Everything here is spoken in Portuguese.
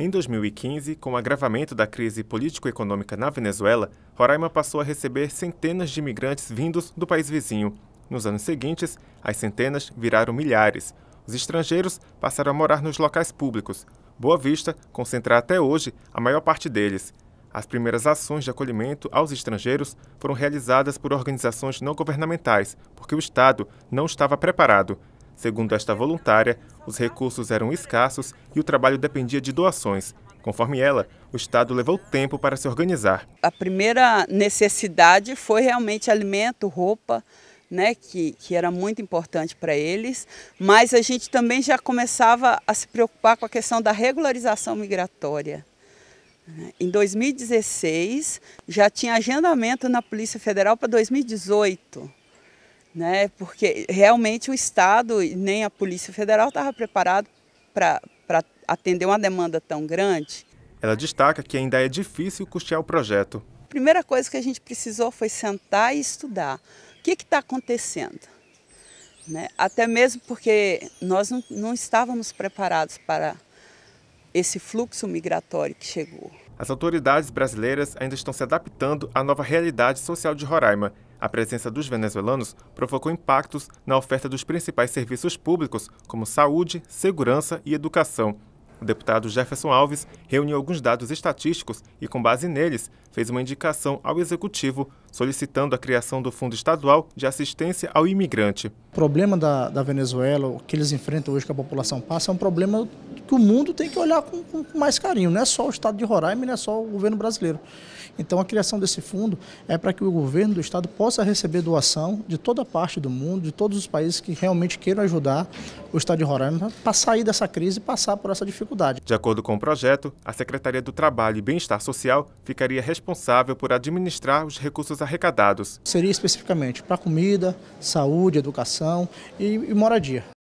Em 2015, com o agravamento da crise político-econômica na Venezuela, Roraima passou a receber centenas de imigrantes vindos do país vizinho. Nos anos seguintes, as centenas viraram milhares. Os estrangeiros passaram a morar nos locais públicos. Boa Vista concentra até hoje a maior parte deles. As primeiras ações de acolhimento aos estrangeiros foram realizadas por organizações não governamentais, porque o Estado não estava preparado. Segundo esta voluntária, os recursos eram escassos e o trabalho dependia de doações. Conforme ela, o Estado levou tempo para se organizar. A primeira necessidade foi realmente alimento, roupa, né, que, que era muito importante para eles, mas a gente também já começava a se preocupar com a questão da regularização migratória. Né. Em 2016, já tinha agendamento na Polícia Federal para 2018 né? Porque realmente o Estado nem a Polícia Federal estavam preparado para atender uma demanda tão grande. Ela destaca que ainda é difícil custear o projeto. A primeira coisa que a gente precisou foi sentar e estudar. O que está acontecendo? Né? Até mesmo porque nós não, não estávamos preparados para esse fluxo migratório que chegou. As autoridades brasileiras ainda estão se adaptando à nova realidade social de Roraima. A presença dos venezuelanos provocou impactos na oferta dos principais serviços públicos, como saúde, segurança e educação. O deputado Jefferson Alves reuniu alguns dados estatísticos e, com base neles, fez uma indicação ao Executivo solicitando a criação do Fundo Estadual de Assistência ao Imigrante. O problema da, da Venezuela, o que eles enfrentam hoje, que a população passa, é um problema que o mundo tem que olhar com, com mais carinho, não é só o Estado de Roraima, não é só o governo brasileiro. Então, a criação desse fundo é para que o governo do Estado possa receber doação de toda parte do mundo, de todos os países que realmente queiram ajudar o Estado de Roraima para sair dessa crise e passar por essa dificuldade. De acordo com o projeto, a Secretaria do Trabalho e Bem-Estar Social ficaria responsável por administrar os recursos arrecadados. Seria especificamente para comida, saúde, educação e, e moradia.